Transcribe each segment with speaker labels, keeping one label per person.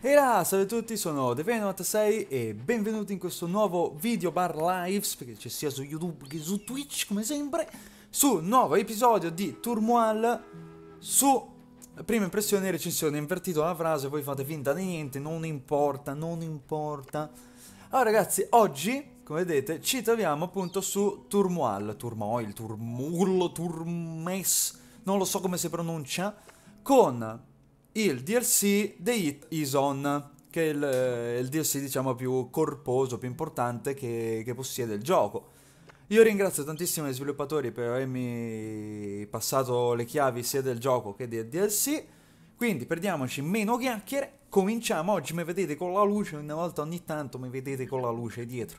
Speaker 1: E là, salve a tutti, sono Devene96 e benvenuti in questo nuovo video bar lives, perché c'è sia su YouTube che su Twitch, come sempre, su un nuovo episodio di Turmoil su prima impressione e recensione, invertito la frase, voi fate finta di niente, non importa, non importa. Allora ragazzi, oggi, come vedete, ci troviamo appunto su Turmoil, Turmoil, Turmullo, Turmes, non lo so come si pronuncia, con il DLC The Hit Is On, che è il, eh, il DLC diciamo più corposo, più importante che, che possiede il gioco. Io ringrazio tantissimo gli sviluppatori per avermi passato le chiavi sia del gioco che del DLC. Quindi perdiamoci meno chiacchiere, cominciamo. Oggi mi vedete con la luce, una volta ogni tanto mi vedete con la luce dietro.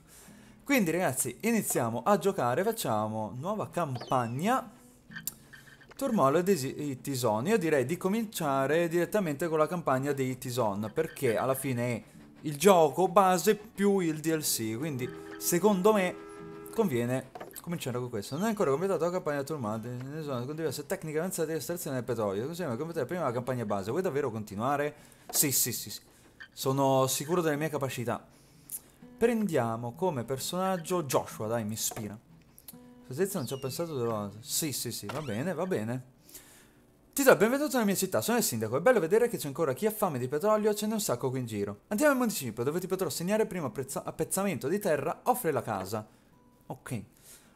Speaker 1: Quindi ragazzi, iniziamo a giocare, facciamo nuova campagna. Turmolo ed i Tison. Io direi di cominciare direttamente con la campagna dei Tison, perché alla fine è il gioco base più il DLC, quindi secondo me conviene cominciare con questo. Non è ancora completato la campagna Turmolo dei Tison, con diverse tecniche avanzate di estrazione del petrolio, così come completare prima la campagna base. Vuoi davvero continuare? Sì, sì, sì, sì. Sono sicuro delle mie capacità. Prendiamo come personaggio Joshua, dai, mi ispira. Presenza non ci ho pensato dell'ora. Sì, sì, sì, va bene, va bene. Ti do il benvenuto nella mia città, sono il sindaco. È bello vedere che c'è ancora chi ha fame di petrolio, ce n'è un sacco qui in giro. Andiamo al municipio, dove ti potrò segnare il primo appezzamento di terra, offre la casa. Ok.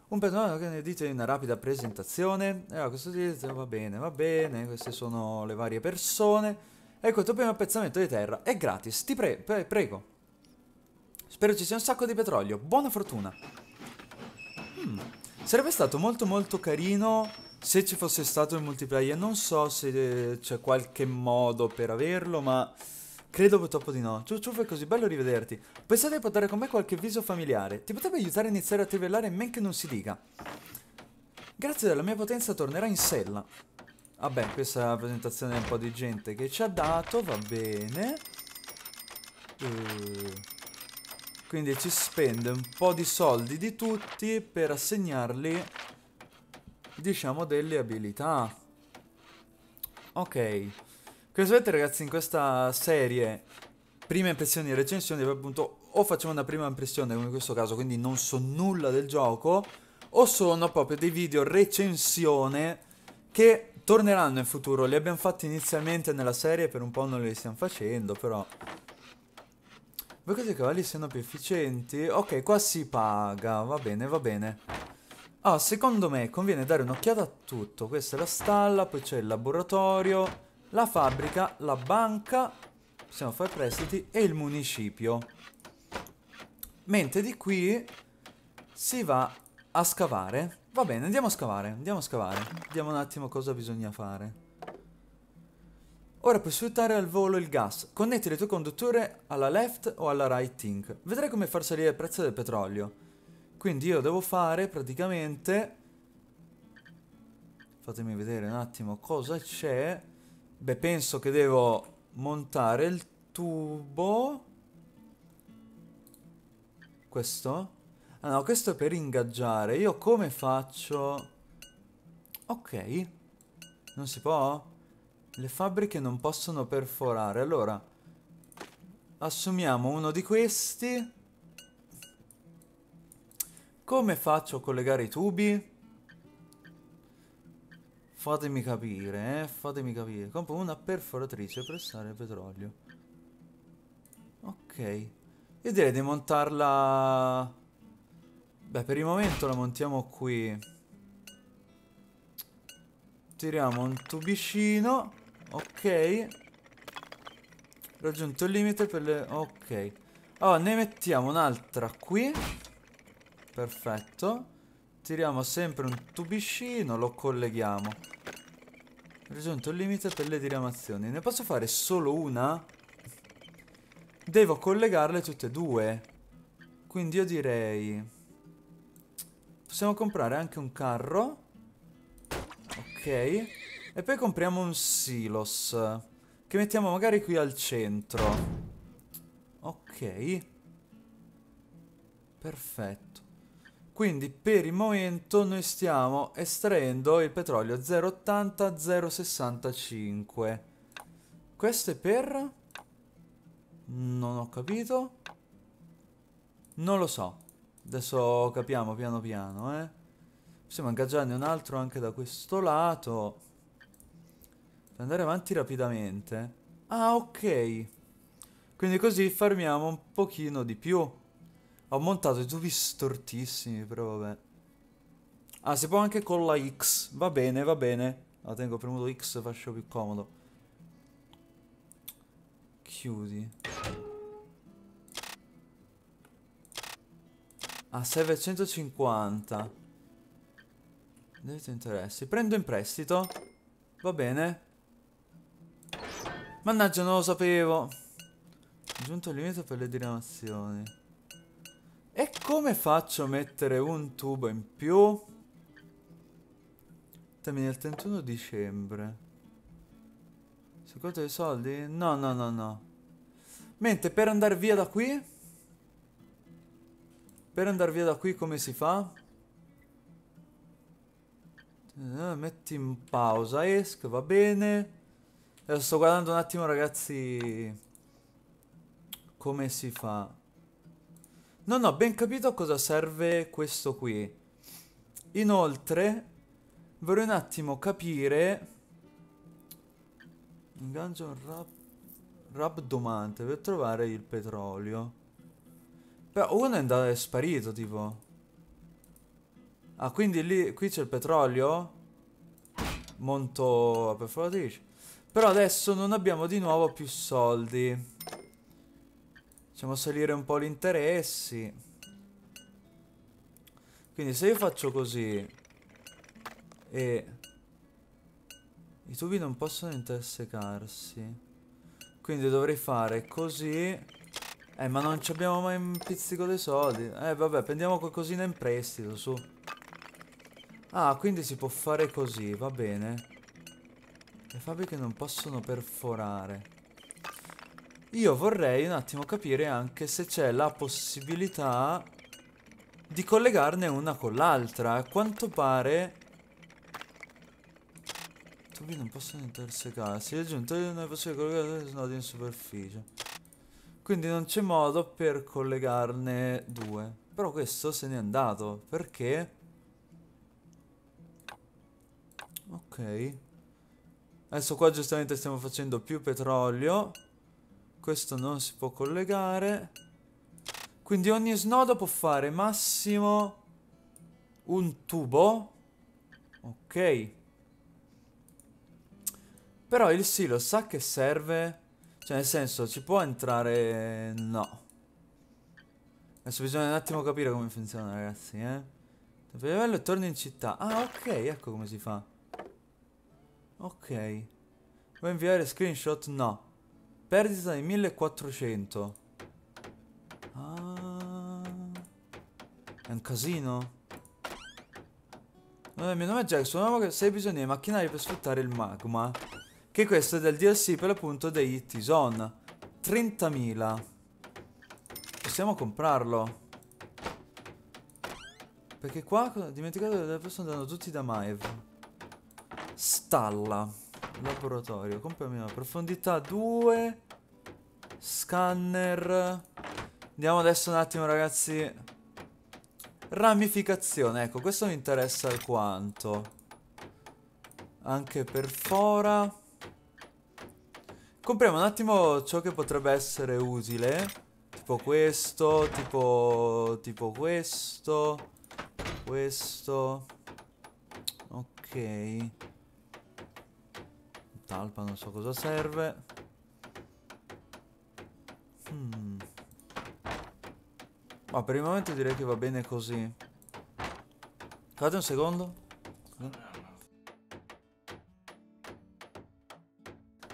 Speaker 1: Un petrolio che ne dite una rapida presentazione. Allora, questo dito va bene, va bene. Queste sono le varie persone. Ecco, il tuo primo appezzamento di terra è gratis, ti pre pre prego. Spero ci sia un sacco di petrolio. Buona fortuna. Hmm. Sarebbe stato molto molto carino se ci fosse stato il multiplayer. Non so se eh, c'è qualche modo per averlo, ma credo purtroppo di no. Ciu ciuffo è così, bello rivederti. Pensate di portare con me qualche viso familiare. Ti potrebbe aiutare a iniziare a trivellare men che non si dica. Grazie della mia potenza tornerà in sella. Vabbè, ah, questa è la presentazione di un po' di gente che ci ha dato, va bene. Ehm... Quindi ci spende un po' di soldi di tutti per assegnarli, diciamo, delle abilità. Ok. Come sapete ragazzi, in questa serie, prime impressioni e recensioni, appunto, o facciamo una prima impressione, come in questo caso, quindi non so nulla del gioco, o sono proprio dei video recensione che torneranno in futuro. Li abbiamo fatti inizialmente nella serie, per un po' non li stiamo facendo, però voi credete che i cavalli siano più efficienti? Ok, qua si paga, va bene, va bene. Ah, secondo me conviene dare un'occhiata a tutto. Questa è la stalla, poi c'è il laboratorio, la fabbrica, la banca, possiamo fare prestiti, e il municipio. Mentre di qui si va a scavare. Va bene, andiamo a scavare, andiamo a scavare. Vediamo un attimo cosa bisogna fare. Ora puoi sfruttare al volo il gas. Connetti le tue condutture alla left o alla right tink. Vedrai come far salire il prezzo del petrolio. Quindi io devo fare praticamente... Fatemi vedere un attimo cosa c'è. Beh, penso che devo montare il tubo. Questo? Ah no, questo è per ingaggiare. Io come faccio? Ok. Non si può? Le fabbriche non possono perforare. Allora, assumiamo uno di questi. Come faccio a collegare i tubi? Fatemi capire, eh, fatemi capire. Compro una perforatrice per stare il petrolio. Ok. Io direi di montarla... Beh, per il momento la montiamo qui. Tiriamo un tubicino. Ok Raggiunto il limite per le... Ok Allora ne mettiamo un'altra qui Perfetto Tiriamo sempre un tubicino Lo colleghiamo Raggiunto il limite per le diramazioni Ne posso fare solo una? Devo collegarle tutte e due Quindi io direi Possiamo comprare anche un carro Ok e poi compriamo un silos. Che mettiamo magari qui al centro. Ok. Perfetto. Quindi per il momento noi stiamo estraendo il petrolio 0,80-0,65. Questo è per... Non ho capito. Non lo so. Adesso capiamo piano piano, eh. Possiamo ingaggiarne un altro anche da questo lato. Per andare avanti rapidamente. Ah, ok. Quindi così farmiamo un pochino di più. Ho montato i tubi stortissimi, però vabbè. Ah, si può anche con la X. Va bene, va bene. La tengo premuto X, faccio più comodo. Chiudi. Ah, serve 150. ti interessi. Prendo in prestito. Va bene. Mannaggia, non lo sapevo. Giunto il limite per le diramazioni. E come faccio a mettere un tubo in più? Termina il 31 dicembre. Se conto i soldi? No, no, no, no. Mentre per andare via da qui... Per andare via da qui come si fa? Eh, metti in pausa, esco, va bene. Adesso eh, sto guardando un attimo ragazzi come si fa. Non ho ben capito a cosa serve questo qui. Inoltre vorrei un attimo capire... Ingaggio un rap... rabdomante per trovare il petrolio. Però uno è andato è sparito tipo. Ah quindi lì qui c'è il petrolio? Monto perforatrice. Però adesso non abbiamo di nuovo più soldi. Facciamo salire un po' gli interessi. Quindi se io faccio così e i tubi non possono intersecarsi. Quindi dovrei fare così. Eh, ma non ci abbiamo mai un pizzico dei soldi. Eh, vabbè, prendiamo qualcosina in prestito, su. Ah, quindi si può fare così, va bene. Le fabbriche non possono perforare. Io vorrei un attimo capire anche se c'è la possibilità di collegarne una con l'altra. A quanto pare... Tubi non possono intersecarsi. Le giunte non è possibile collegare due snodi in superficie. Quindi non c'è modo per collegarne due. Però questo se n'è andato. Perché? Ok. Adesso qua giustamente stiamo facendo più petrolio. Questo non si può collegare. Quindi ogni snodo può fare massimo un tubo. Ok. Però il silo sa che serve? Cioè nel senso ci può entrare... No. Adesso bisogna un attimo capire come funziona ragazzi eh. Livello e torno in città. Ah ok ecco come si fa. Ok. Vuoi inviare screenshot? No. Perdita di 1400. Ah. È un casino. Il mio nome è Jack, sono un uomo che sei bisogno di macchinari per sfruttare il magma. Che questo è del DLC per l'appunto dei T-Zone. 30.000. Possiamo comprarlo. Perché qua, dimenticato, le persone danno tutti da Maeve. Stalla. Laboratorio. Compriamo minima. Profondità 2. Scanner. Andiamo adesso un attimo, ragazzi. Ramificazione. Ecco, questo mi interessa alquanto. Anche perfora. Compriamo un attimo ciò che potrebbe essere utile. Tipo questo, tipo, tipo questo, questo. Ok talpa non so cosa serve. Hmm. Ma per il momento direi che va bene così. Fate un secondo.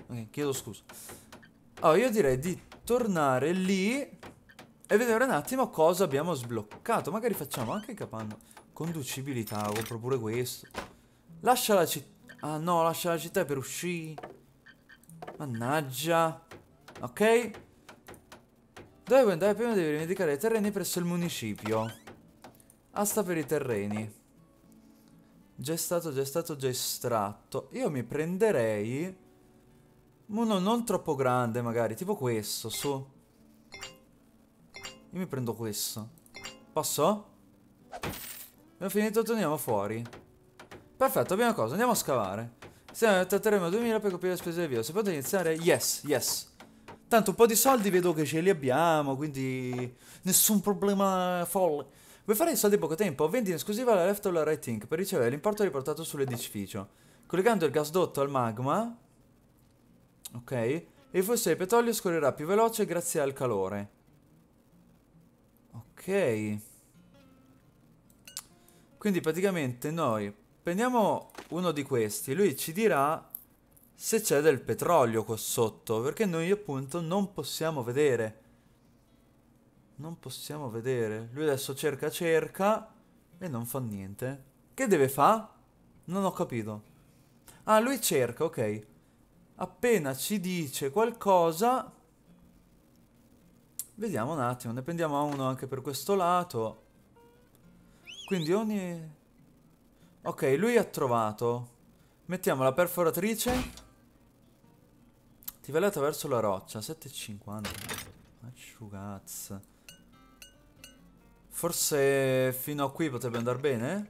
Speaker 1: Ok, chiedo scusa. Allora, io direi di tornare lì e vedere un attimo cosa abbiamo sbloccato. Magari facciamo anche il capanno. Conducibilità, compro pure questo. Lascia la città. Ah no, lascia la città per uscire. Mannaggia. Ok. Dove vuoi andare prima devi rivendicare i terreni presso il municipio. Asta ah, per i terreni. Gestato, gestato, gestratto. Io mi prenderei... Uno non troppo grande magari, tipo questo, su. Io mi prendo questo. Posso? Abbiamo finito, torniamo fuori. Perfetto, prima cosa, andiamo a scavare. Stiamo tratteremo a 2000 per coprire le spese del video. Se potete iniziare? Yes, yes. Tanto un po' di soldi vedo che ce li abbiamo, quindi nessun problema folle. Vuoi fare i soldi in poco tempo? Vendi in esclusiva la left o la right ink per ricevere l'importo riportato sull'edificio. Collegando il gasdotto al magma, ok, il flusso di petrolio scorrerà più veloce grazie al calore. Ok. Quindi praticamente noi Prendiamo uno di questi. Lui ci dirà se c'è del petrolio qua sotto. Perché noi appunto non possiamo vedere. Non possiamo vedere. Lui adesso cerca, cerca. E non fa niente. Che deve fare? Non ho capito. Ah, lui cerca, ok. Appena ci dice qualcosa... Vediamo un attimo, ne prendiamo uno anche per questo lato. Quindi ogni... Ok, lui ha trovato. Mettiamo la perforatrice. Ti Tivello attraverso la roccia. 7,50. Asciugazza. Forse fino a qui potrebbe andare bene.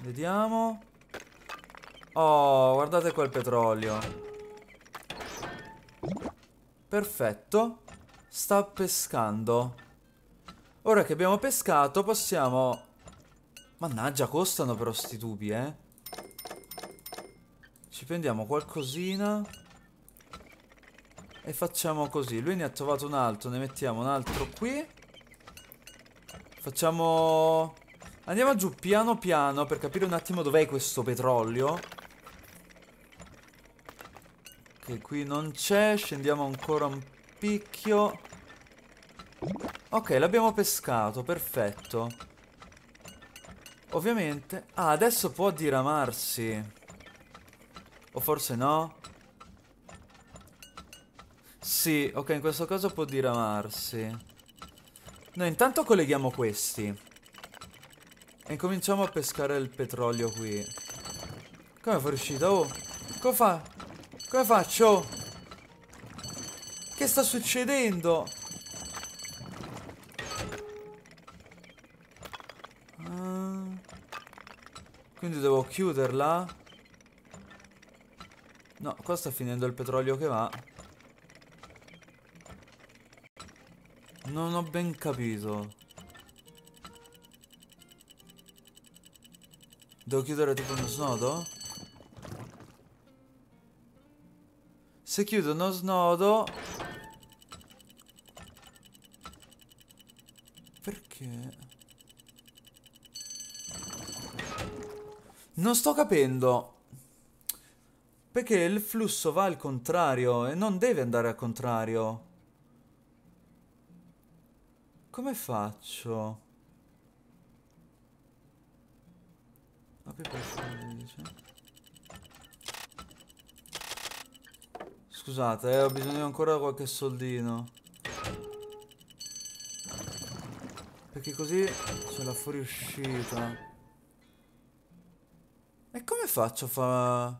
Speaker 1: Vediamo. Oh, guardate quel petrolio. Perfetto. Sta pescando. Ora che abbiamo pescato possiamo Mannaggia, costano però sti tubi, eh. Ci prendiamo qualcosina. E facciamo così. Lui ne ha trovato un altro. Ne mettiamo un altro qui. Facciamo... Andiamo giù piano piano per capire un attimo dov'è questo petrolio. Che qui non c'è. Scendiamo ancora un picchio. Ok, l'abbiamo pescato. Perfetto. Ovviamente... Ah, adesso può diramarsi. O forse no? Sì, ok, in questo caso può diramarsi. Noi intanto colleghiamo questi. E cominciamo a pescare il petrolio qui. Come fuoriuscita? Oh, come fa? Come faccio? Che sta succedendo? Quindi devo chiuderla. No, qua sta finendo il petrolio che va. Non ho ben capito. Devo chiudere tipo uno snodo? Se chiudo uno snodo Non sto capendo. Perché il flusso va al contrario e non deve andare al contrario. Come faccio? Scusate, eh, ho bisogno ancora di qualche soldino. Perché così c'è la fuoriuscita faccio a fa...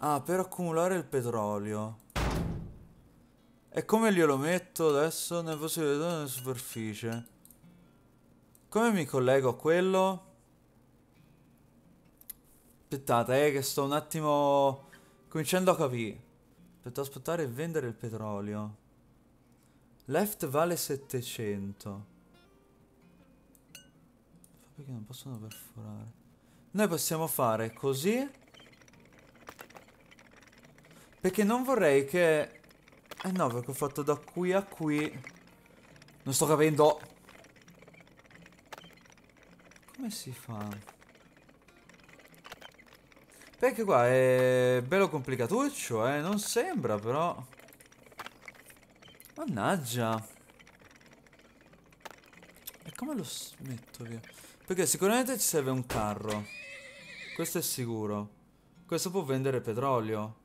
Speaker 1: Ah, per accumulare il petrolio. E come glielo metto adesso nel posto di possibile nella superficie? Come mi collego a quello? Aspettate, eh, che sto un attimo cominciando a capire. Aspetta, aspettare e vendere il petrolio. Left vale 700. Perché non possono perforare? Noi possiamo fare così. Perché non vorrei che... Eh no, perché ho fatto da qui a qui. Non sto capendo. Come si fa? Perché qua è bello complicatuccio, eh. Non sembra, però. Mannaggia. E come lo metto via? Perché sicuramente ci serve un carro. Questo è sicuro. Questo può vendere petrolio.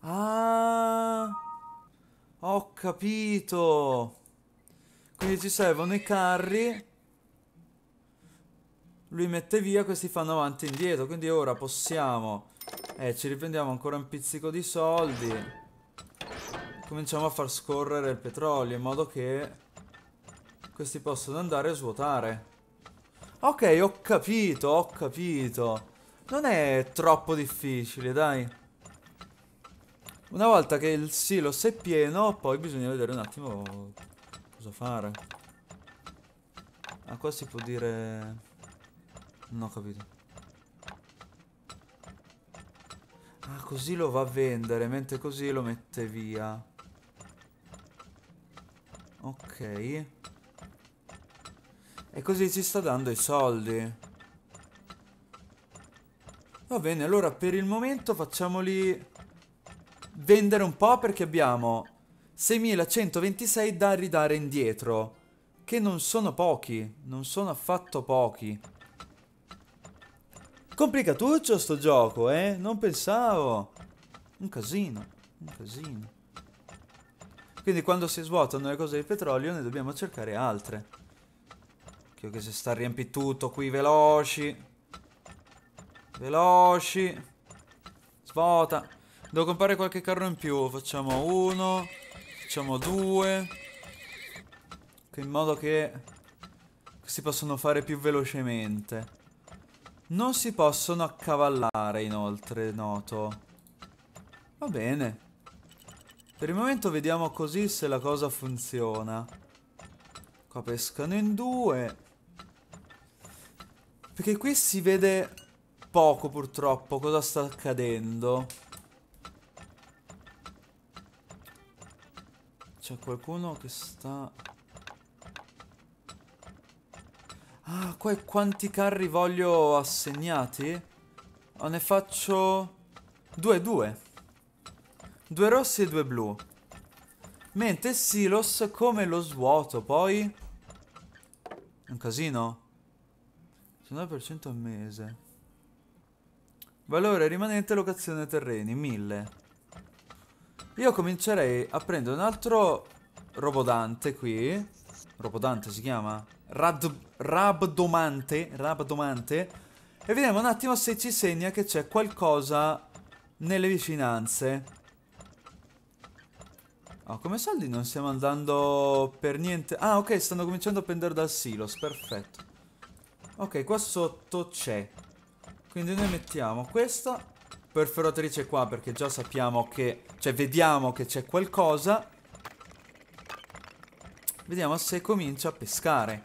Speaker 1: Ah! Ho capito! Quindi ci servono i carri. Lui mette via, questi fanno avanti e indietro. Quindi ora possiamo... Eh, ci riprendiamo ancora un pizzico di soldi. Cominciamo a far scorrere il petrolio in modo che... Questi possono andare a svuotare. Ok, ho capito, ho capito. Non è troppo difficile, dai. Una volta che il silos è pieno, poi bisogna vedere un attimo cosa fare. Ah, qua si può dire... Non ho capito. Ah, così lo va a vendere, mentre così lo mette via. Ok. E così ci sta dando i soldi. Va bene, allora per il momento facciamoli vendere un po' perché abbiamo 6126 da ridare indietro. Che non sono pochi, non sono affatto pochi. Complicatuccio sto gioco, eh? Non pensavo. Un casino, un casino. Quindi quando si svuotano le cose di petrolio ne dobbiamo cercare altre. Occhio che si sta riempì tutto qui, veloci. Veloci. Svolta. Devo comprare qualche carro in più. Facciamo uno. Facciamo due. In modo che si possono fare più velocemente. Non si possono accavallare inoltre, noto. Va bene. Per il momento vediamo così se la cosa funziona. Qua pescano in due. Perché qui si vede poco purtroppo cosa sta accadendo. C'è qualcuno che sta... Ah, qua è quanti carri voglio assegnati? Ah, ne faccio... Due, due. Due rossi e due blu. Mentre Silos come lo svuoto, poi... Un casino. 39% al mese. Valore rimanente locazione terreni, 1000. Io comincerei a prendere un altro robodante qui. Robodante si chiama? Rad rabdomante, rabdomante. E vediamo un attimo se ci segna che c'è qualcosa nelle vicinanze. Oh, come soldi non stiamo andando per niente. Ah, ok, stanno cominciando a pendere dal silos, perfetto. Ok, qua sotto c'è. Quindi noi mettiamo questa perforatrice qua perché già sappiamo che... Cioè, vediamo che c'è qualcosa. Vediamo se comincia a pescare.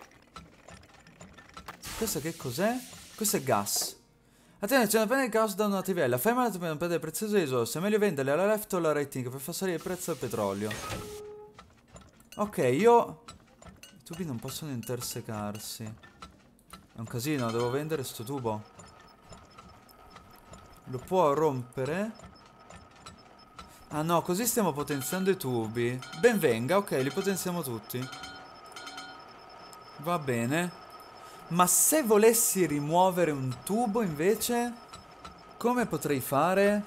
Speaker 1: Questo che cos'è? Questo è gas. Attenzione, c'è una appena di gas da una tivella. Fai male per non perdere preziose risorse. È meglio venderle alla left o alla rating per far salire il prezzo del petrolio. Ok, io... I tubi non possono intersecarsi. È un casino, devo vendere sto tubo. Lo può rompere? Ah no, così stiamo potenziando i tubi. Benvenga, ok, li potenziamo tutti. Va bene. Ma se volessi rimuovere un tubo invece, come potrei fare?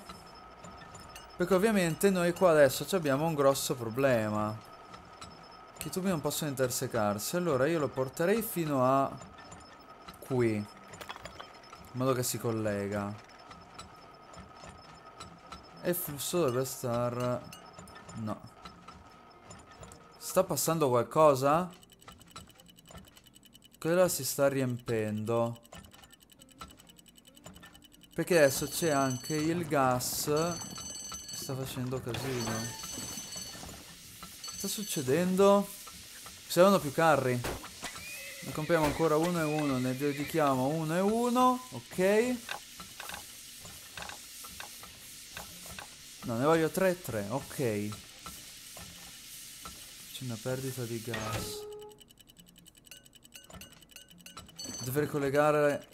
Speaker 1: Perché ovviamente noi qua adesso abbiamo un grosso problema. Che i tubi non possono intersecarsi. Allora io lo porterei fino a qui. In modo che si collega. E flusso dovrebbe star... No. Sta passando qualcosa? Quella si sta riempendo. Perché adesso c'è anche il gas. Sta facendo casino. Sta succedendo? Ci saranno più carri. Ne compriamo ancora uno e uno, ne dedichiamo uno e uno, ok? No, ne voglio 3 e 3, ok. C'è una perdita di gas. Dovrei collegare...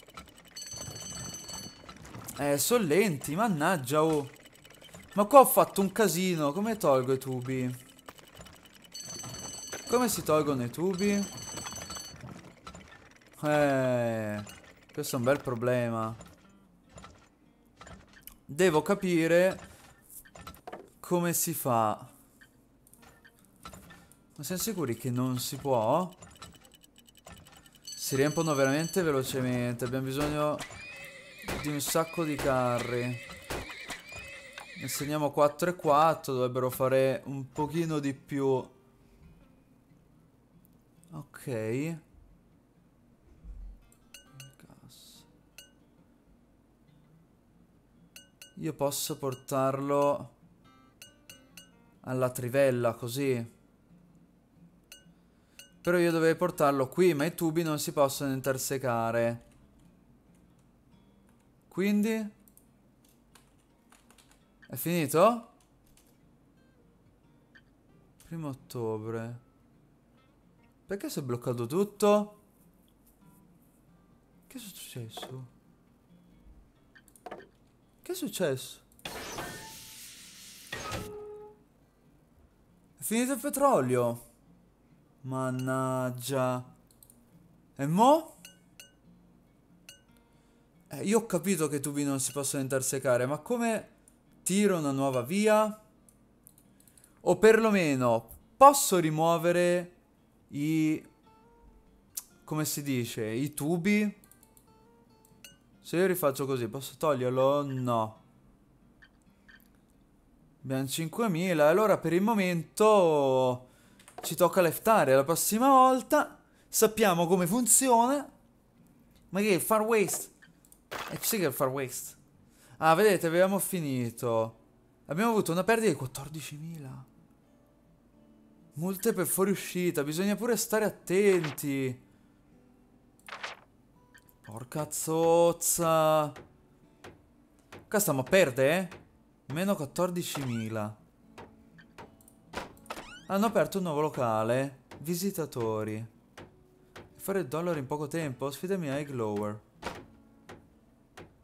Speaker 1: Eh, sono lenti, mannaggia, oh. Ma qua ho fatto un casino, come tolgo i tubi? Come si tolgono i tubi? Eh, questo è un bel problema. Devo capire come si fa. Ma siamo sicuri che non si può? Si riempiono veramente velocemente. Abbiamo bisogno di un sacco di carri. Ne segniamo 4 e 4. Dovrebbero fare un pochino di più. Ok. Io posso portarlo alla trivella, così. Però io dovevo portarlo qui, ma i tubi non si possono intersecare. Quindi... È finito? Primo ottobre. Perché si è bloccato tutto? Che è successo? Che è successo? È finito il petrolio. Mannaggia. E mo? Eh, io ho capito che i tubi non si possono intersecare, ma come tiro una nuova via? O perlomeno posso rimuovere i... come si dice? I tubi? Se io rifaccio così, posso toglierlo? No. Abbiamo 5.000. Allora, per il momento ci tocca leftare la prossima volta. Sappiamo come funziona. Ma che è far waste? E eh, sì che è il far waste. Ah, vedete, abbiamo finito. Abbiamo avuto una perdita di 14.000. Molte per fuoriuscita. Bisogna pure stare attenti. Porca zozza. Questa ma perde? Eh? Meno 14.000. Hanno aperto un nuovo locale. Visitatori. Fare il dollaro in poco tempo? Sfidami ai Glower.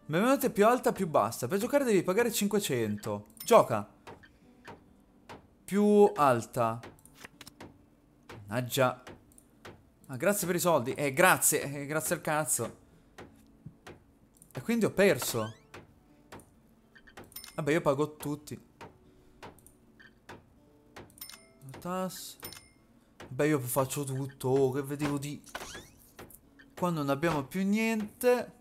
Speaker 1: Benvenuta più alta più bassa. Per giocare devi pagare 500. Gioca. Più alta. Mannaggia. Ah, grazie per i soldi. Eh, grazie. Eh, grazie al cazzo. E quindi ho perso. Vabbè, io pago tutti. Tas. Vabbè, io faccio tutto. Oh, che vedevo di... Qua non abbiamo più niente.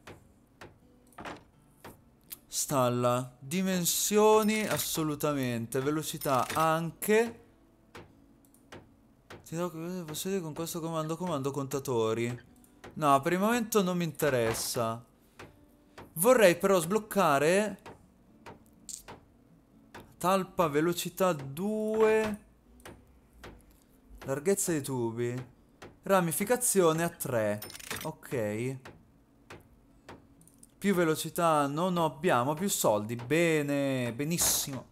Speaker 1: Stalla. Dimensioni, assolutamente. Velocità, anche. Ti do che possiede con questo comando, comando contatori. No, per il momento non mi interessa. Vorrei però sbloccare... Talpa, velocità 2... Larghezza dei tubi. Ramificazione a 3. Ok. Più velocità non abbiamo, più soldi. Bene, benissimo.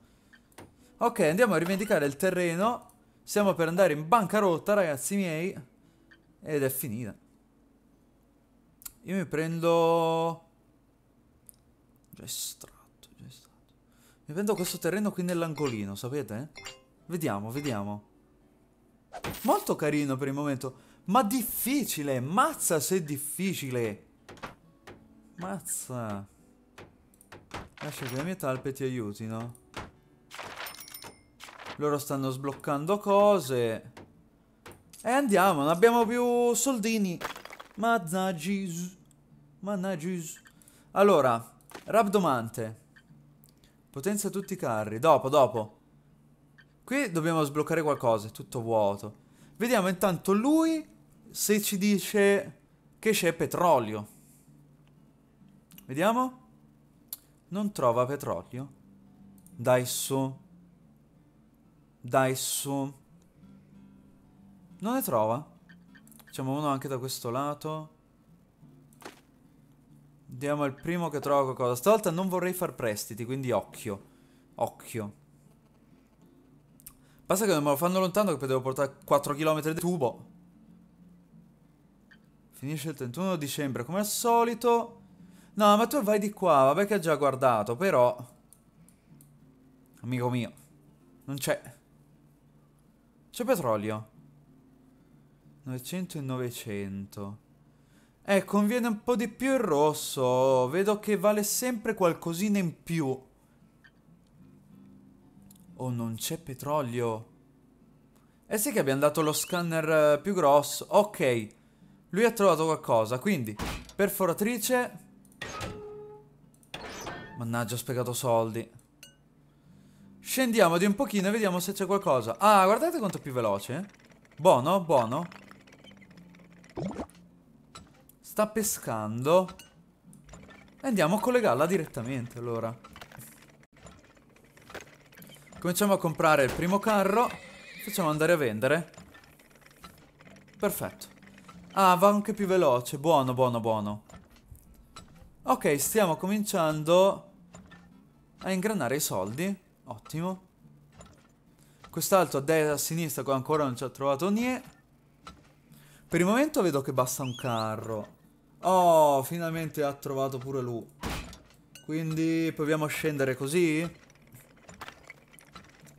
Speaker 1: Ok, andiamo a rivendicare il terreno. Siamo per andare in bancarotta, ragazzi miei. Ed è finita. Io mi prendo... Già estratto, già estratto. Mi prendo questo terreno qui nell'angolino, sapete? Vediamo, vediamo. Molto carino per il momento. Ma difficile! Mazza se è difficile! Mazza! Lascia che le mie talpe ti aiutino. Loro stanno sbloccando cose. E andiamo, non abbiamo più soldini. Mannagis. Mannagis. Allora, Rabdomante. Potenza tutti i carri. Dopo, dopo. Qui dobbiamo sbloccare qualcosa, è tutto vuoto. Vediamo intanto lui se ci dice che c'è petrolio. Vediamo. Non trova petrolio. Dai su. Dai su. Non ne trova. Facciamo uno anche da questo lato. Andiamo al primo che trovo qualcosa. Stavolta non vorrei far prestiti, quindi occhio. Occhio. Basta che non me lo fanno lontano che devo portare 4 km di tubo. Finisce il 31 dicembre, come al solito. No, ma tu vai di qua, vabbè che ha già guardato, però... Amico mio. Non c'è... C'è petrolio. 900 e 900. Eh, conviene un po' di più il rosso. Vedo che vale sempre qualcosina in più. Oh, non c'è petrolio. Eh sì che abbiamo dato lo scanner eh, più grosso. Ok. Lui ha trovato qualcosa, quindi... Perforatrice... Mannaggia, ho spiegato soldi. Scendiamo di un pochino e vediamo se c'è qualcosa. Ah, guardate quanto è più veloce. Eh. Buono, buono. Sta pescando. Andiamo a collegarla direttamente, allora. Cominciamo a comprare il primo carro. Facciamo andare a vendere. Perfetto. Ah, va anche più veloce. Buono, buono, buono. Ok, stiamo cominciando a ingranare i soldi. Ottimo. Quest'altro a destra e a sinistra ancora non ci ha trovato niente. Per il momento vedo che basta un carro. Oh, finalmente ha trovato pure lui. Quindi proviamo a scendere così.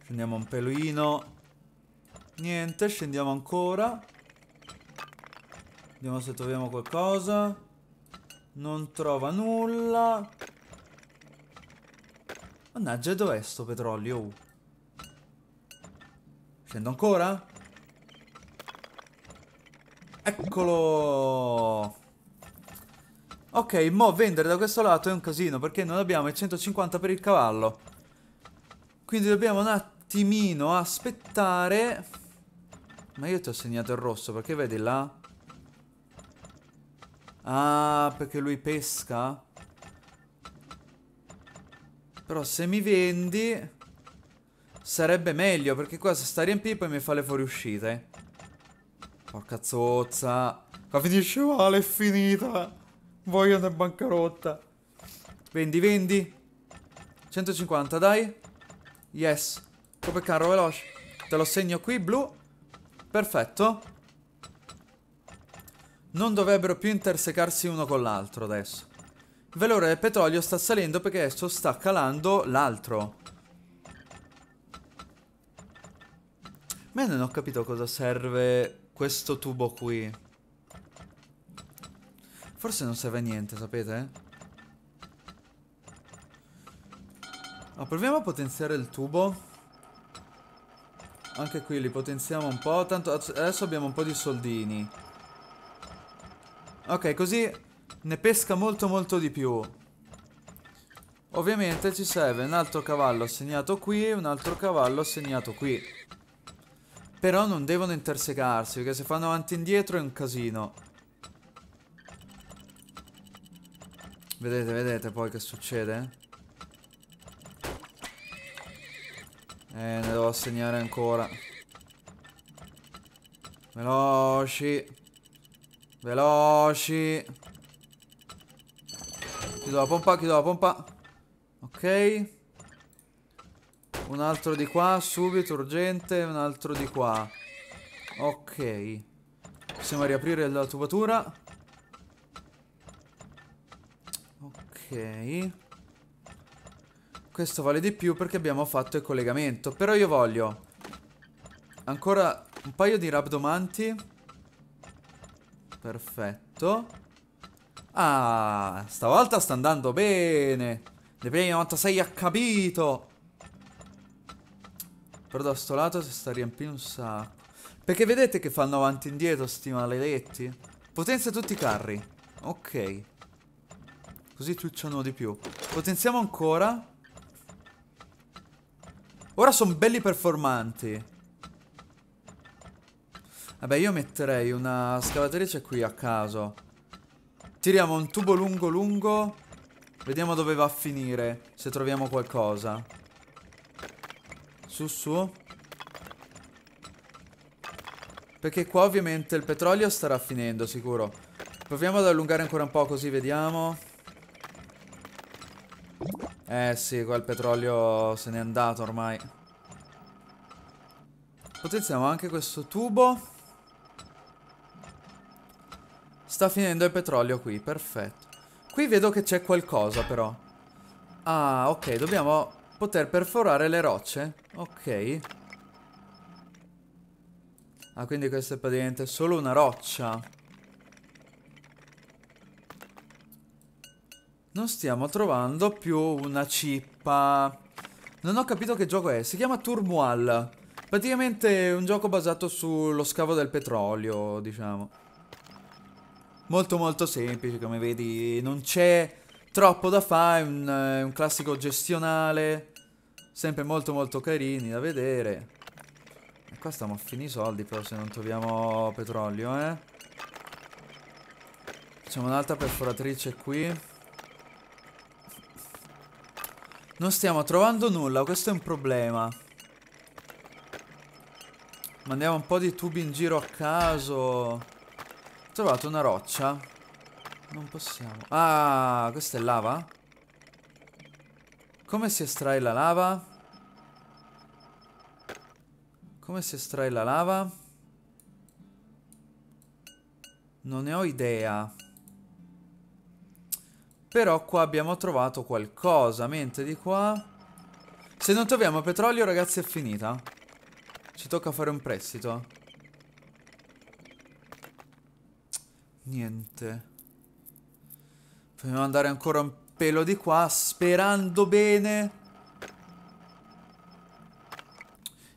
Speaker 1: Scendiamo un peluino. Niente, scendiamo ancora. Vediamo se troviamo qualcosa. Non trova nulla. Mannaggia, dov'è sto petrolio? Uh. Scendo ancora? Eccolo! Ok, mo vendere da questo lato è un casino perché non abbiamo i 150 per il cavallo. Quindi dobbiamo un attimino aspettare. Ma io ti ho segnato il rosso perché vedi là? Ah, perché lui pesca? Però se mi vendi sarebbe meglio perché qua se sta riempì poi mi fa le fuoriuscite. Porca zozza. Qua finisce male, è finita. Voglio andare bancarotta. Vendi, vendi. 150, dai. Yes. Come carro veloce. Te lo segno qui, blu. Perfetto. Non dovrebbero più intersecarsi uno con l'altro adesso. Il valore del petrolio sta salendo perché adesso sta calando l'altro. Ma non ho capito cosa serve questo tubo qui. Forse non serve a niente, sapete? Ma oh, proviamo a potenziare il tubo. Anche qui li potenziamo un po'. Tanto adesso abbiamo un po' di soldini. Ok, così ne pesca molto molto di più. Ovviamente ci serve un altro cavallo segnato qui e un altro cavallo segnato qui. Però non devono intersecarsi, perché se fanno avanti e indietro è un casino. Vedete, vedete poi che succede? Eh, ne devo assegnare ancora. Veloci. Veloci. Chiudo la pompa, chiudo la pompa. Ok. Un altro di qua, subito, urgente. Un altro di qua. Ok. Possiamo riaprire la tubatura. Ok. Questo vale di più perché abbiamo fatto il collegamento. Però io voglio ancora un paio di rabdomanti. Perfetto. Ah, stavolta sta andando bene. Le DPI 96 ha capito. Però da sto lato si sta riempiendo un sacco. Perché vedete che fanno avanti e indietro sti maledetti? Potenzia tutti i carri. Ok. Così ciucciano di più Potenziamo ancora Ora sono belli performanti Vabbè io metterei una scavatrice qui a caso Tiriamo un tubo lungo lungo Vediamo dove va a finire Se troviamo qualcosa Su su Perché qua ovviamente il petrolio starà finendo sicuro Proviamo ad allungare ancora un po' così vediamo eh sì, quel petrolio se n'è andato ormai. Potenziamo anche questo tubo. Sta finendo il petrolio qui, perfetto. Qui vedo che c'è qualcosa però. Ah, ok, dobbiamo poter perforare le rocce. Ok. Ah, quindi questo è praticamente solo una roccia. Non stiamo trovando più una cippa. Non ho capito che gioco è. Si chiama Turmoil. Praticamente è un gioco basato sullo scavo del petrolio, diciamo. Molto molto semplice, come vedi. Non c'è troppo da fare. È un, un classico gestionale. Sempre molto molto carini da vedere. E qua stiamo a finire i soldi però se non troviamo petrolio, eh. Facciamo un'altra perforatrice qui. Non stiamo trovando nulla, questo è un problema. Mandiamo un po' di tubi in giro a caso. Ho trovato una roccia. Non possiamo. Ah, questa è lava? Come si estrae la lava? Come si estrae la lava? Non ne ho idea. Però qua abbiamo trovato qualcosa Mentre di qua Se non troviamo petrolio ragazzi è finita Ci tocca fare un prestito Niente Dobbiamo andare ancora un pelo di qua Sperando bene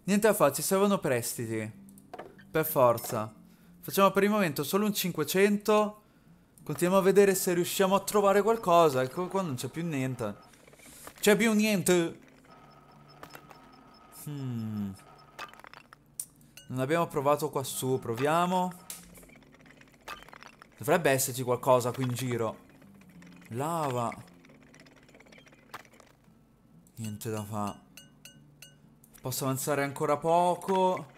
Speaker 1: Niente a fare, ci servono prestiti Per forza Facciamo per il momento solo un 500 Continuiamo a vedere se riusciamo a trovare qualcosa. Ecco qua non c'è più niente. C'è più niente. Hmm. Non abbiamo provato qua su. Proviamo. Dovrebbe esserci qualcosa qui in giro. Lava. Niente da fa. Posso avanzare ancora poco.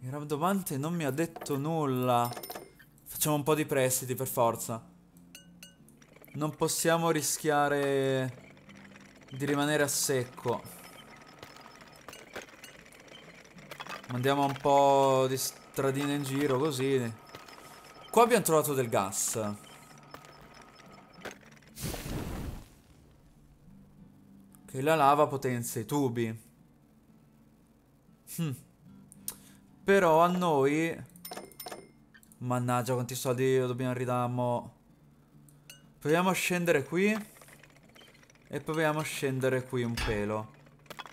Speaker 1: Il rabdomante non mi ha detto nulla. Facciamo un po' di prestiti per forza. Non possiamo rischiare di rimanere a secco. Mandiamo un po' di stradine in giro così. Qua abbiamo trovato del gas. Che la lava potenzia i tubi. Hm. Però a noi Mannaggia quanti soldi dobbiamo ridare Proviamo a scendere qui. E proviamo a scendere qui un pelo.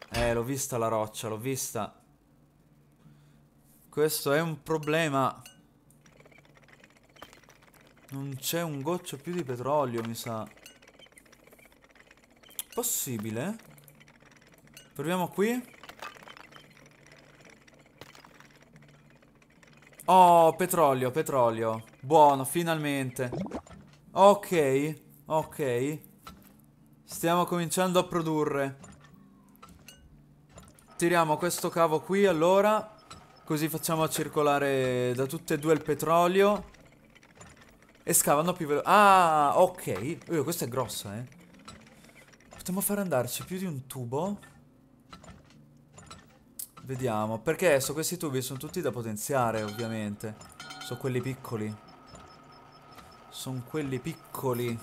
Speaker 1: Eh, l'ho vista la roccia, l'ho vista. Questo è un problema. Non c'è un goccio più di petrolio, mi sa. Possibile? Proviamo qui. Oh, petrolio, petrolio. Buono, finalmente. Ok, ok. Stiamo cominciando a produrre. Tiriamo questo cavo qui, allora. Così facciamo circolare da tutte e due il petrolio. E scavano più veloce. Ah, ok. Oh, questa è grossa, eh. Potremmo far andarci più di un tubo. Vediamo, perché so questi tubi sono tutti da potenziare, ovviamente. Sono quelli piccoli. Sono quelli piccoli.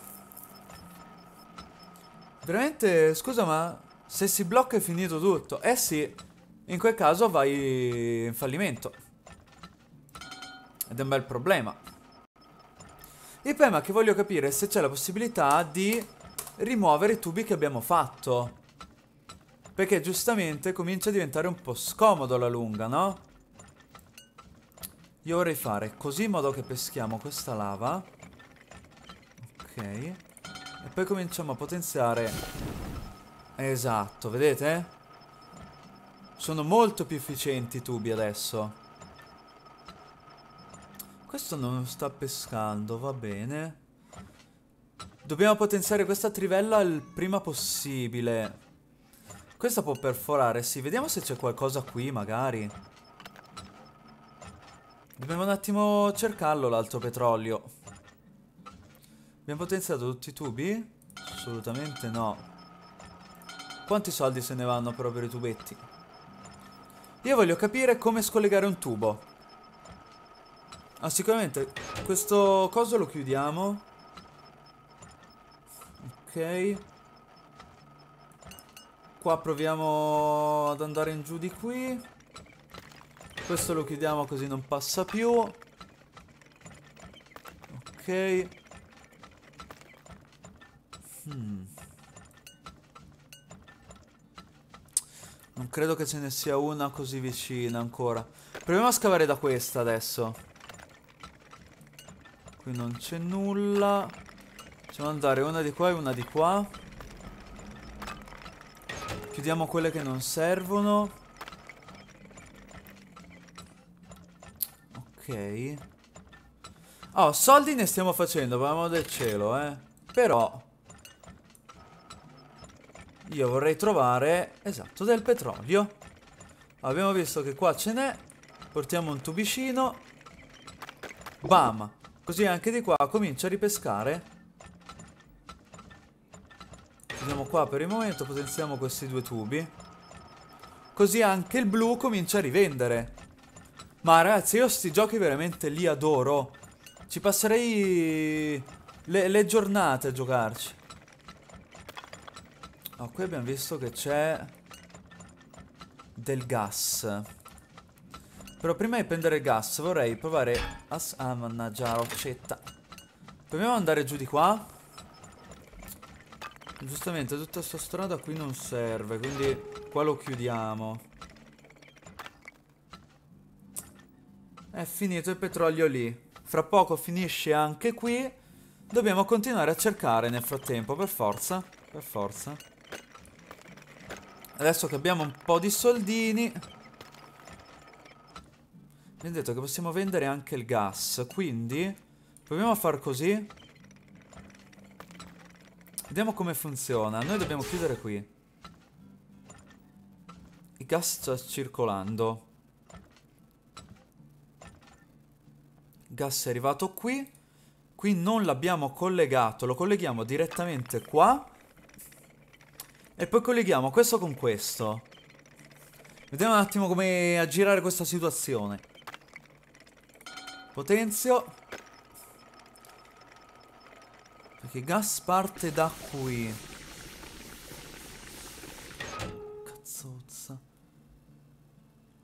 Speaker 1: Veramente, scusa, ma se si blocca è finito tutto. Eh sì, in quel caso vai in fallimento. Ed è un bel problema. Il problema è che voglio capire se c'è la possibilità di rimuovere i tubi che abbiamo fatto. Perché giustamente comincia a diventare un po' scomodo alla lunga, no? Io vorrei fare così in modo che peschiamo questa lava. Ok. E poi cominciamo a potenziare... Esatto, vedete? Sono molto più efficienti i tubi adesso. Questo non sta pescando, va bene. Dobbiamo potenziare questa trivella il prima possibile. Questa può perforare, sì. Vediamo se c'è qualcosa qui, magari. Dobbiamo un attimo cercarlo, l'alto petrolio. Abbiamo potenziato tutti i tubi? Assolutamente no. Quanti soldi se ne vanno però per i tubetti? Io voglio capire come scollegare un tubo. Ah, sicuramente. Questo coso lo chiudiamo. Ok. Ok. Qua proviamo ad andare in giù di qui. Questo lo chiudiamo così non passa più. Ok. Hmm. Non credo che ce ne sia una così vicina ancora. Proviamo a scavare da questa adesso. Qui non c'è nulla. Facciamo andare una di qua e una di qua. Chiudiamo quelle che non servono. Ok. Oh, soldi ne stiamo facendo, per del cielo, eh. Però... Io vorrei trovare, esatto, del petrolio. Abbiamo visto che qua ce n'è. Portiamo un tubicino. Bam! Così anche di qua comincia a ripescare Andiamo qua per il momento, potenziamo questi due tubi. Così anche il blu comincia a rivendere. Ma ragazzi, io sti giochi veramente li adoro. Ci passerei le, le giornate a giocarci. Oh, qui abbiamo visto che c'è del gas. Però prima di prendere gas vorrei provare Ah, mannaggia, roccetta. Proviamo ad andare giù di qua. Giustamente tutta sta strada qui non serve Quindi qua lo chiudiamo È finito il petrolio lì Fra poco finisce anche qui Dobbiamo continuare a cercare nel frattempo Per forza Per forza Adesso che abbiamo un po' di soldini Mi ha detto che possiamo vendere anche il gas Quindi Proviamo a far così Vediamo come funziona. Noi dobbiamo chiudere qui. Il gas sta circolando. Il gas è arrivato qui. Qui non l'abbiamo collegato. Lo colleghiamo direttamente qua. E poi colleghiamo questo con questo. Vediamo un attimo come aggirare questa situazione. Potenzio. Perché gas parte da qui. Cazzozza.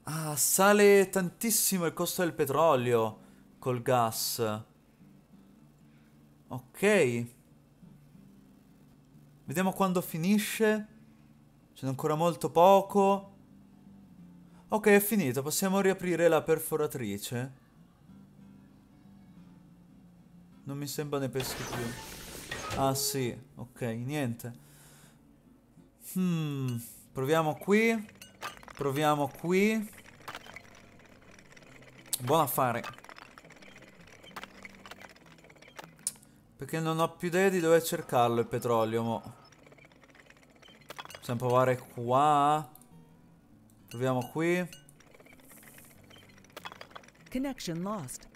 Speaker 1: Ah, sale tantissimo il costo del petrolio col gas. Ok. Vediamo quando finisce. C'è ancora molto poco. Ok, è finito. Possiamo riaprire la perforatrice. Non mi sembra ne peschi più. Ah sì, ok, niente. Hmm, proviamo qui. Proviamo qui. Buon affare. Perché non ho più idea di dove cercarlo il petrolio, mo. Possiamo provare qua. Proviamo qui. Connection lost.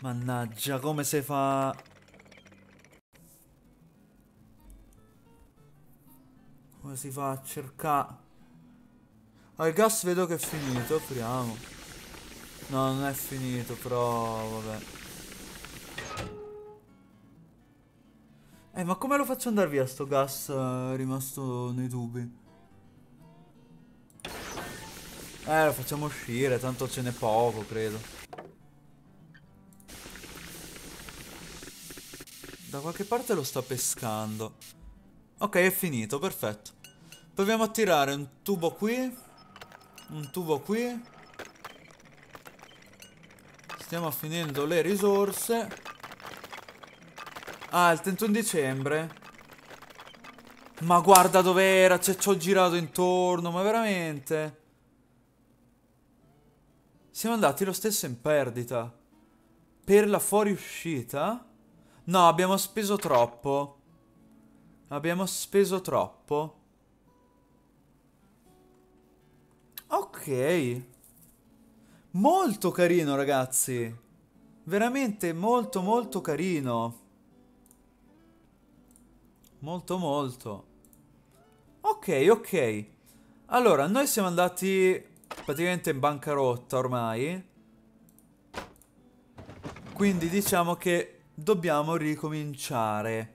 Speaker 1: Mannaggia, come si fa... Come si fa a cercare? Ah, il gas vedo che è finito, apriamo. No, non è finito, però vabbè. Eh, ma come lo faccio andare via sto gas eh, rimasto nei tubi? Eh, lo facciamo uscire, tanto ce n'è poco, credo. Da qualche parte lo sta pescando. Ok, è finito, perfetto. Proviamo a tirare un tubo qui. Un tubo qui. Stiamo finendo le risorse. Ah, il 31 dicembre. Ma guarda dov'era, cioè ci ho girato intorno, ma veramente? Siamo andati lo stesso in perdita. Per la fuoriuscita? No, abbiamo speso troppo. Abbiamo speso troppo. Ok. Molto carino, ragazzi. Veramente molto, molto carino. Molto, molto. Ok, ok. Allora, noi siamo andati praticamente in bancarotta ormai. Quindi diciamo che dobbiamo ricominciare.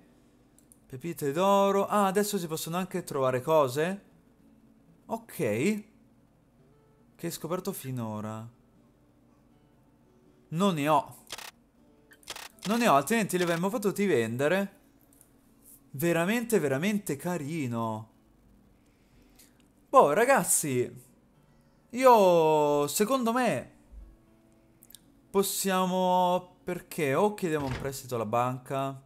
Speaker 1: Pepite d'oro. Ah, adesso si possono anche trovare cose. Ok che hai scoperto finora? Non ne ho. Non ne ho, altrimenti li avremmo potuti vendere. Veramente, veramente carino. Boh, ragazzi. Io, secondo me, possiamo... Perché? O chiediamo un prestito alla banca.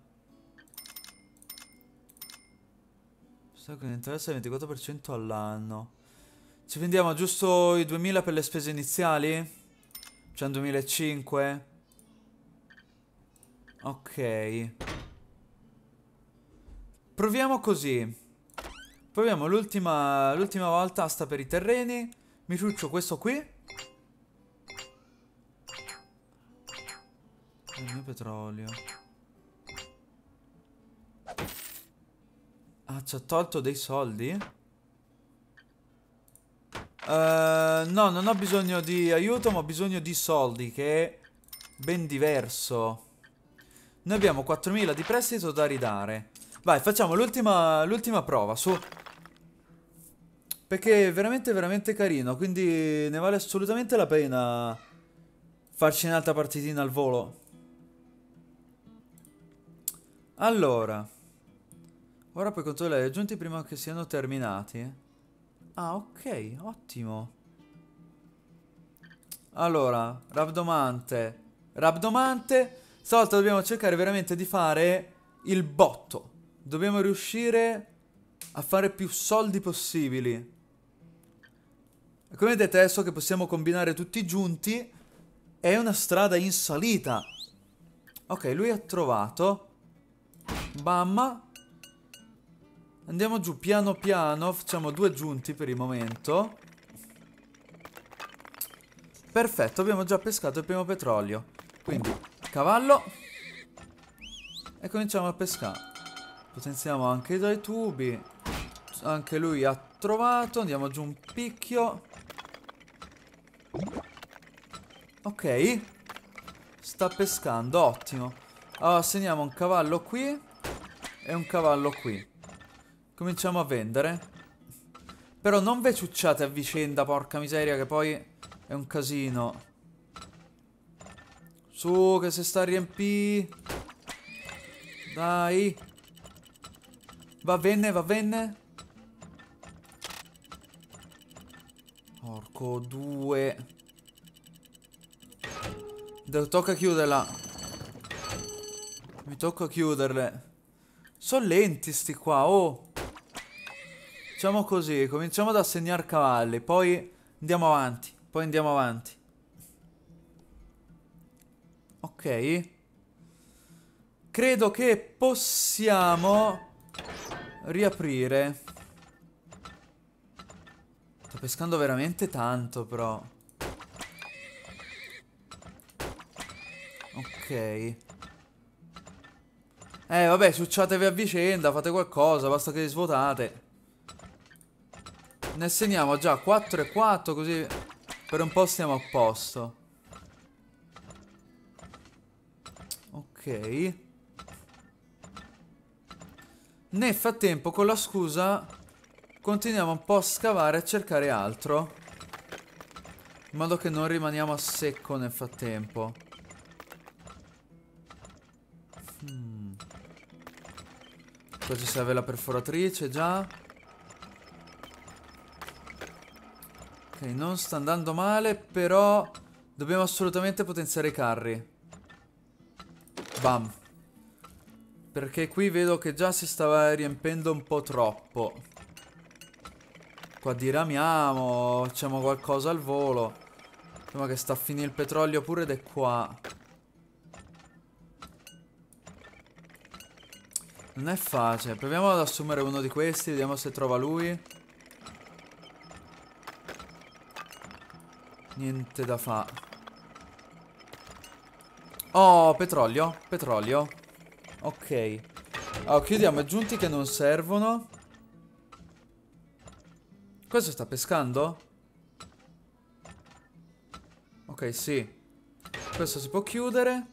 Speaker 1: Sta con interesse al 24% all'anno. Ci vendiamo giusto i 2000 per le spese iniziali? C'è cioè, un 2005? Ok. Proviamo così. Proviamo l'ultima volta asta per i terreni. Mi ciuccio questo qui. Il mio petrolio. Ah, ci ha tolto dei soldi? Eh, no, non ho bisogno di aiuto, ma ho bisogno di soldi, che è ben diverso. Noi abbiamo 4.000 di prestito da ridare. Vai, facciamo l'ultima prova, su. Perché è veramente, veramente carino, quindi ne vale assolutamente la pena farci un'altra partitina al volo. Allora. Ora puoi controllare i aggiunti prima che siano terminati. Eh. Ah, ok, ottimo. Allora, rabdomante. Rabdomante. Stavolta dobbiamo cercare veramente di fare il botto. Dobbiamo riuscire a fare più soldi possibili. Come vedete adesso che possiamo combinare tutti giunti, è una strada in salita. Ok, lui ha trovato. Bamma. Andiamo giù piano piano, facciamo due giunti per il momento. Perfetto, abbiamo già pescato il primo petrolio. Quindi, cavallo. E cominciamo a pescare. Potenziamo anche dai tubi. Anche lui ha trovato. Andiamo giù un picchio. Ok. Sta pescando, ottimo. Allora, segniamo un cavallo qui e un cavallo qui. Cominciamo a vendere. Però non ve ciucciate a vicenda, porca miseria, che poi è un casino. Su, che se sta a riempì. Dai. Va bene, va bene. Porco due. De tocca chiuderla. Mi tocca chiuderle. Sono lenti sti qua, oh. Facciamo così, cominciamo ad assegnare cavalli, poi andiamo avanti, poi andiamo avanti. Ok. Credo che possiamo riaprire. Sto pescando veramente tanto, però. Ok. Eh, vabbè, succiatevi a vicenda, fate qualcosa, basta che svuotate. Ne segniamo già 4 e 4 così per un po' stiamo a posto. Ok. Nel frattempo con la scusa continuiamo un po' a scavare e cercare altro. In modo che non rimaniamo a secco nel frattempo. Hmm. Qua ci serve la perforatrice già. non sta andando male, però dobbiamo assolutamente potenziare i carri. Bam. Perché qui vedo che già si stava riempendo un po' troppo. Qua diramiamo, facciamo qualcosa al volo. Insomma che sta a finire il petrolio pure ed è qua. Non è facile. Proviamo ad assumere uno di questi, vediamo se trova lui. Niente da fa Oh, petrolio, petrolio Ok Allora, oh, chiudiamo aggiunti che non servono Questo sta pescando? Ok, sì Questo si può chiudere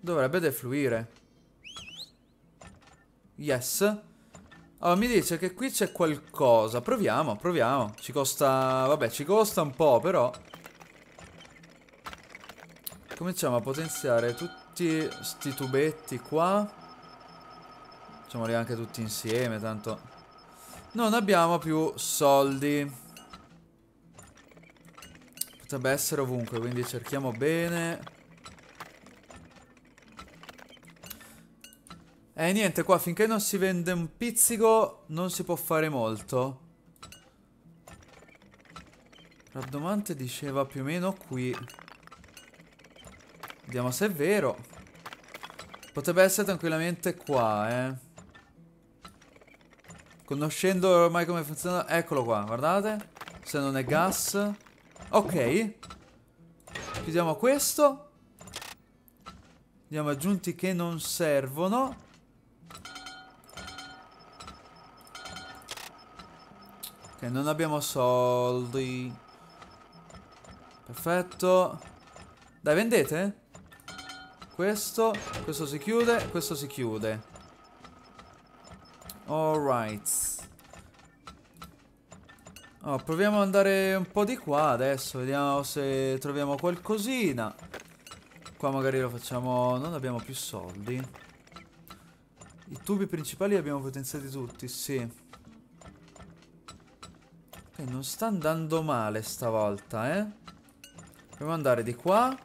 Speaker 1: Dovrebbe defluire Yes allora, mi dice che qui c'è qualcosa. Proviamo, proviamo. Ci costa... Vabbè, ci costa un po', però... Cominciamo a potenziare tutti sti tubetti qua. Facciamoli anche tutti insieme, tanto... Non abbiamo più soldi. Potrebbe essere ovunque, quindi cerchiamo bene... E eh, niente, qua finché non si vende un pizzico non si può fare molto. Raddomante diceva più o meno qui. Vediamo se è vero. Potrebbe essere tranquillamente qua, eh. Conoscendo ormai come funziona... Eccolo qua, guardate. Se non è gas. Ok. Chiudiamo questo. Andiamo aggiunti che non servono. Ok, non abbiamo soldi. Perfetto. Dai, vendete? Questo, questo si chiude, questo si chiude. Alright. Oh, proviamo ad andare un po' di qua adesso, vediamo se troviamo qualcosina. Qua magari lo facciamo... non abbiamo più soldi. I tubi principali li abbiamo potenziati tutti, sì. E eh, non sta andando male stavolta, eh. Dobbiamo andare di qua.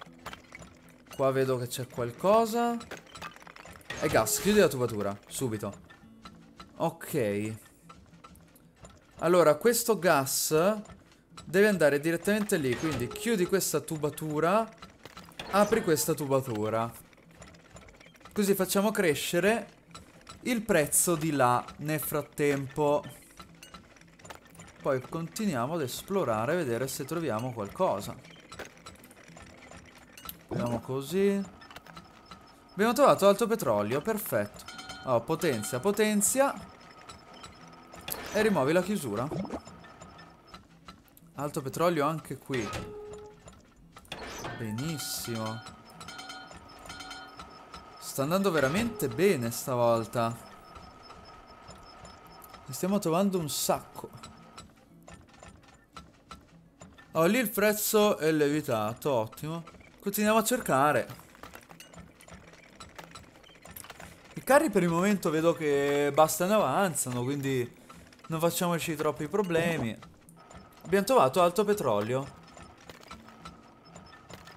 Speaker 1: Qua vedo che c'è qualcosa. E gas, chiudi la tubatura, subito. Ok. Allora, questo gas deve andare direttamente lì, quindi chiudi questa tubatura, apri questa tubatura. Così facciamo crescere il prezzo di là nel frattempo. Poi continuiamo ad esplorare e vedere se troviamo qualcosa. Vediamo così. Abbiamo trovato alto petrolio, perfetto. Oh, potenzia, potenzia. E rimuovi la chiusura. Alto petrolio anche qui. Benissimo. Sta andando veramente bene stavolta. Ne stiamo trovando un sacco. Oh, lì il prezzo è levitato, ottimo. Continuiamo a cercare. I carri per il momento vedo che bastano e avanzano, quindi non facciamoci troppi problemi. Abbiamo trovato alto petrolio.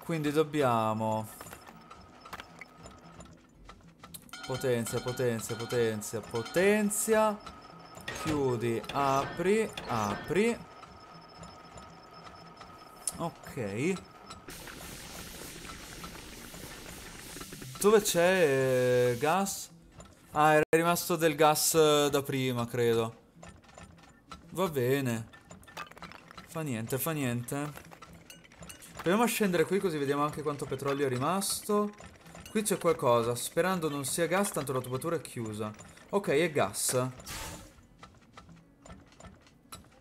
Speaker 1: Quindi dobbiamo... Potenzia, potenzia, potenzia, potenzia. Chiudi, apri, apri. Ok. Dove c'è eh, gas? Ah, era rimasto del gas eh, da prima, credo. Va bene. Fa niente, fa niente. Proviamo a scendere qui così vediamo anche quanto petrolio è rimasto. Qui c'è qualcosa. Sperando non sia gas, tanto la tubatura è chiusa. Ok, è gas.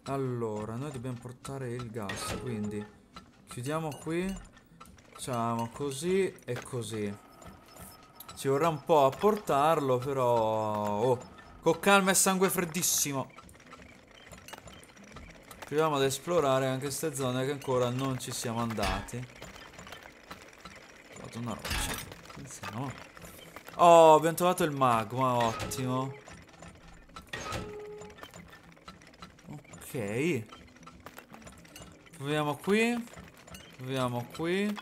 Speaker 1: Allora, noi dobbiamo portare il gas, quindi... Chiudiamo qui. Facciamo così e così. Ci vorrà un po' a portarlo, però... Oh, con calma e sangue freddissimo. Proviamo ad esplorare anche queste zone che ancora non ci siamo andati. Ho una roccia. Attenzione. Oh, abbiamo trovato il magma, ottimo. Ok. Proviamo qui. Proviamo qui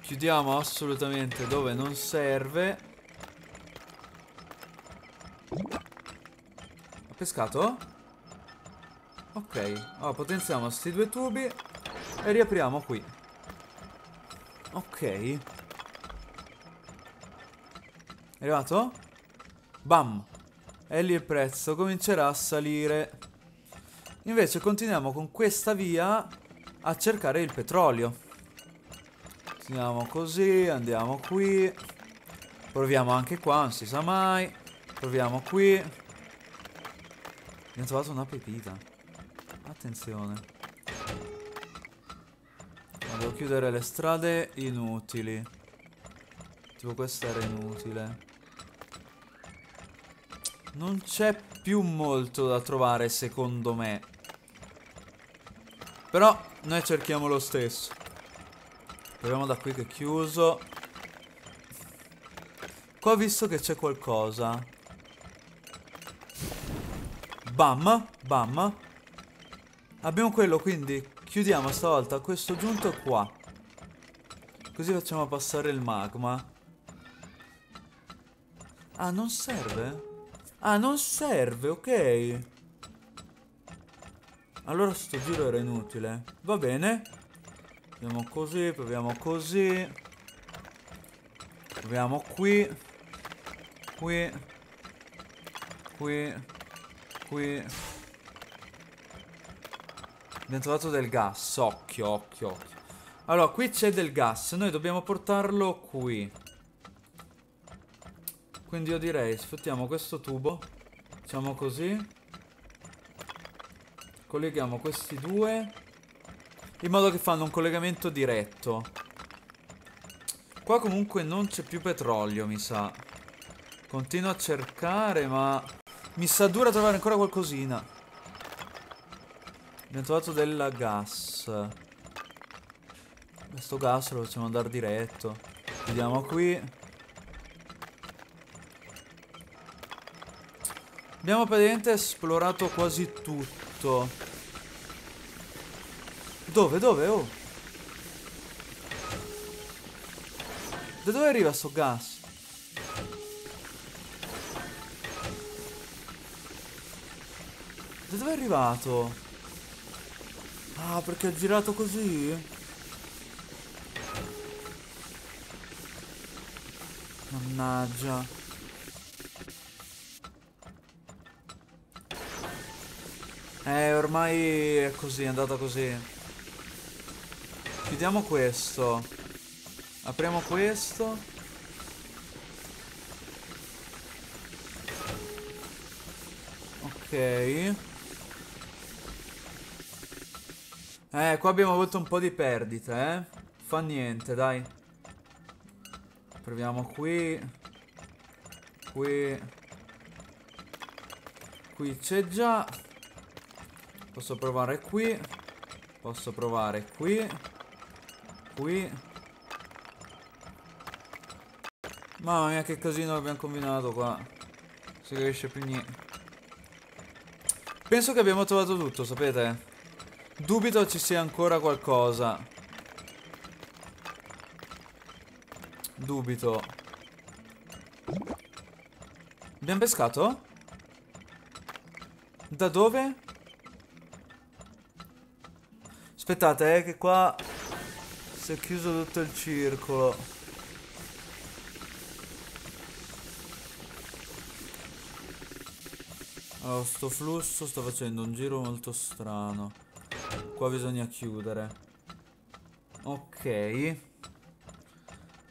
Speaker 1: Chiudiamo assolutamente dove non serve Ha pescato? Ok Allora potenziamo questi due tubi E riapriamo qui Ok È arrivato? Bam E lì il prezzo comincerà a salire Invece continuiamo con questa via a cercare il petrolio. Andiamo così, andiamo qui. Proviamo anche qua, non si sa mai. Proviamo qui. Abbiamo trovato una pepita. Attenzione. Ma devo chiudere le strade inutili. Tipo questa era inutile. Non c'è più molto da trovare secondo me. Però noi cerchiamo lo stesso. Proviamo da qui che è chiuso. Qua ho visto che c'è qualcosa. Bam, bam. Abbiamo quello, quindi chiudiamo stavolta questo giunto qua. Così facciamo passare il magma. Ah, non serve? Ah, non serve, ok. Allora sto giro era inutile. Va bene. Proviamo così, proviamo così. Proviamo qui. Qui. Qui. Qui. Abbiamo trovato del gas. Occhio, occhio, occhio. Allora, qui c'è del gas. Noi dobbiamo portarlo qui. Quindi io direi, sfruttiamo questo tubo. Facciamo così. Colleghiamo questi due In modo che fanno un collegamento diretto Qua comunque non c'è più petrolio mi sa Continuo a cercare ma Mi sa dura trovare ancora qualcosina Abbiamo trovato del gas Questo gas lo facciamo andare diretto Vediamo qui Abbiamo praticamente esplorato quasi tutto tutto. Dove, dove, oh? Da dove arriva sto gas? Da dove è arrivato? Ah, perché ha girato così? Mannaggia Eh, ormai è così, è andata così. Chiudiamo questo. Apriamo questo. Ok. Eh, qua abbiamo avuto un po' di perdite, eh. Fa niente, dai. Proviamo qui. Qui. Qui c'è già... Posso provare qui Posso provare qui Qui Mamma mia che casino abbiamo combinato qua si riesce più niente Penso che abbiamo trovato tutto, sapete? Dubito ci sia ancora qualcosa Dubito Abbiamo pescato? Da dove? Aspettate, eh, che qua si è chiuso tutto il circolo. Allora, sto flusso sta facendo un giro molto strano. Qua bisogna chiudere. Ok.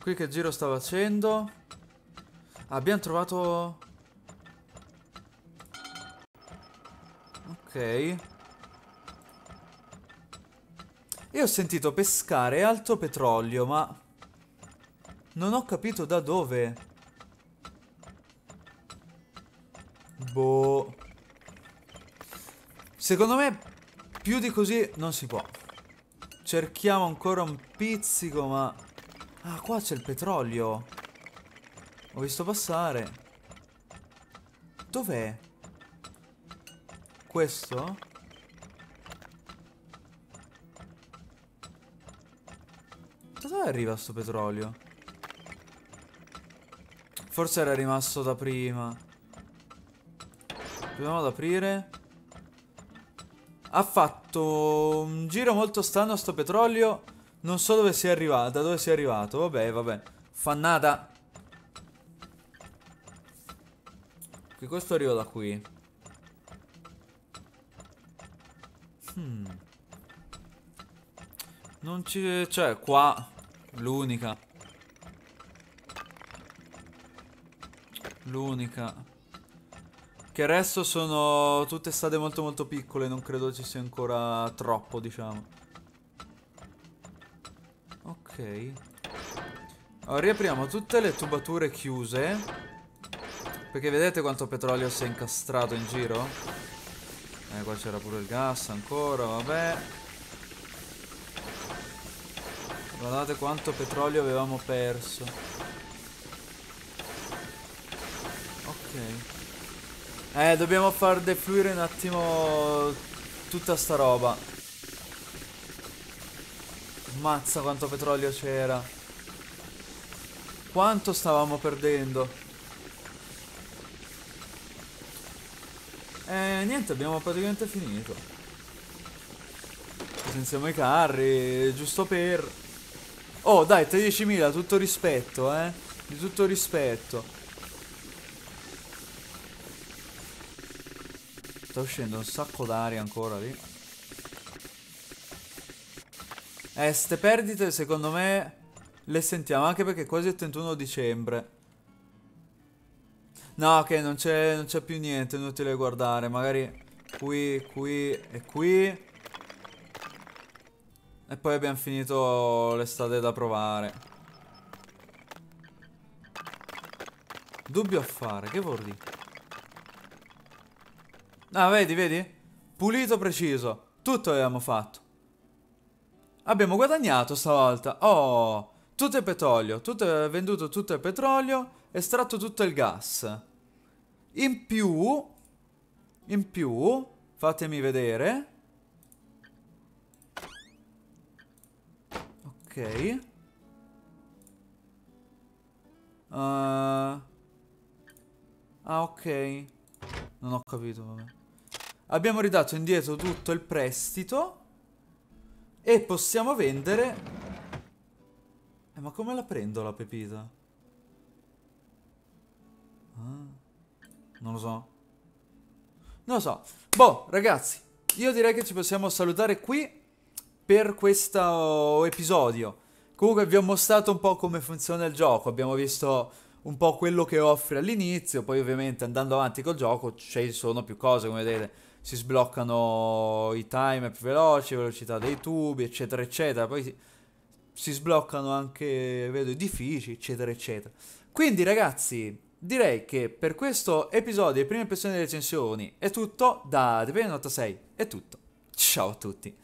Speaker 1: Qui che giro sta facendo? Abbiamo trovato... Ok. E ho sentito pescare alto petrolio, ma... Non ho capito da dove. Boh. Secondo me più di così non si può. Cerchiamo ancora un pizzico, ma... Ah, qua c'è il petrolio. Ho visto passare. Dov'è? Questo? arriva sto petrolio? Forse era rimasto da prima Proviamo ad aprire Ha fatto un giro molto strano sto petrolio Non so dove sia arrivata, dove sia arrivato Vabbè, vabbè Fannata Che questo arriva da qui Hmm non ci... Cioè, qua... L'unica. L'unica. Che il resto sono tutte state molto molto piccole, non credo ci sia ancora troppo, diciamo. Ok. Allora, riapriamo tutte le tubature chiuse. Perché vedete quanto petrolio si è incastrato in giro? Eh, qua c'era pure il gas ancora, vabbè. Guardate quanto petrolio avevamo perso. Ok. Eh, dobbiamo far defluire un attimo tutta sta roba. Mazza quanto petrolio c'era. Quanto stavamo perdendo. Eh, niente, abbiamo praticamente finito. Senziamo i carri, giusto per... Oh dai 13.000 tutto rispetto eh Di tutto rispetto Sta uscendo un sacco d'aria ancora lì Eh ste perdite secondo me Le sentiamo anche perché è quasi il 31 dicembre No ok non c'è più niente Inutile guardare Magari qui, qui e qui e poi abbiamo finito l'estate da provare. Dubbio a fare, che vuol dire? Ah, vedi, vedi? Pulito preciso. Tutto abbiamo fatto. Abbiamo guadagnato stavolta. Oh, tutto il petrolio. Tutto, venduto tutto il petrolio. Estratto tutto il gas. In più... In più... Fatemi vedere... Ok. Uh... Ah, ok. Non ho capito, vabbè. Abbiamo ridato indietro tutto il prestito. E possiamo vendere... Eh, ma come la prendo la pepita? Ah, non lo so. Non lo so. Boh, ragazzi, io direi che ci possiamo salutare qui per questo episodio. Comunque vi ho mostrato un po' come funziona il gioco, abbiamo visto un po' quello che offre all'inizio, poi ovviamente andando avanti col gioco ci sono più cose, come vedete si sbloccano i timer più veloci, velocità dei tubi, eccetera eccetera, poi si, sbloccano anche, vedo, edifici, eccetera eccetera. Quindi ragazzi, direi che per questo episodio e prime impressioni delle recensioni è tutto da TVN86, è tutto. Ciao a tutti!